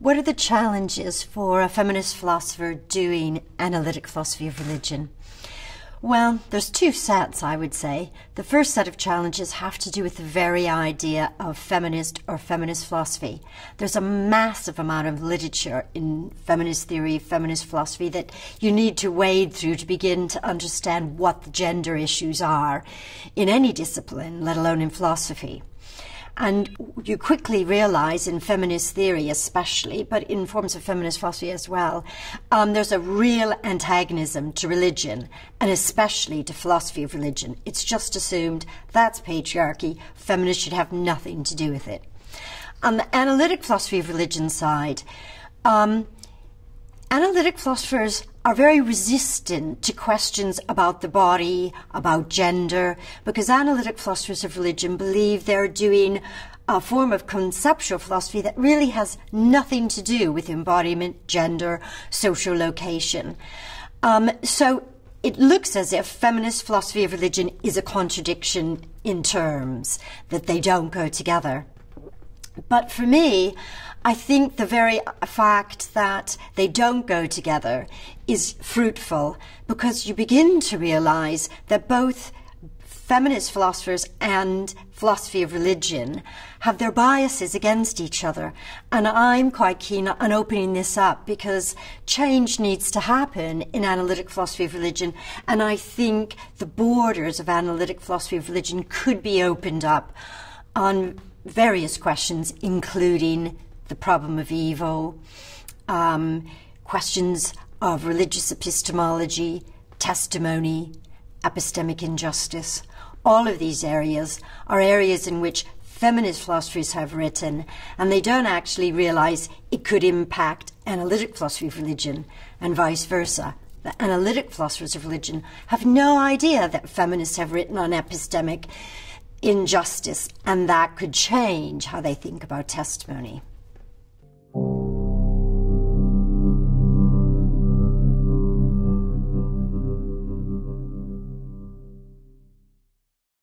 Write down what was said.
What are the challenges for a feminist philosopher doing analytic philosophy of religion? Well, there's two sets, I would say. The first set of challenges have to do with the very idea of feminist or feminist philosophy. There's a massive amount of literature in feminist theory, feminist philosophy that you need to wade through to begin to understand what the gender issues are in any discipline, let alone in philosophy. And you quickly realize in feminist theory, especially, but in forms of feminist philosophy as well, um, there's a real antagonism to religion and especially to philosophy of religion. It's just assumed that's patriarchy, feminists should have nothing to do with it. On the analytic philosophy of religion side, um, Analytic philosophers are very resistant to questions about the body, about gender, because analytic philosophers of religion believe they're doing a form of conceptual philosophy that really has nothing to do with embodiment, gender, social location. Um, so it looks as if feminist philosophy of religion is a contradiction in terms, that they don't go together. But for me, I think the very fact that they don't go together is fruitful because you begin to realize that both feminist philosophers and philosophy of religion have their biases against each other. And I'm quite keen on opening this up because change needs to happen in analytic philosophy of religion. And I think the borders of analytic philosophy of religion could be opened up on various questions, including the problem of evil, um, questions of religious epistemology, testimony, epistemic injustice. All of these areas are areas in which feminist philosophers have written, and they don't actually realize it could impact analytic philosophy of religion and vice versa. The analytic philosophers of religion have no idea that feminists have written on epistemic injustice, and that could change how they think about testimony.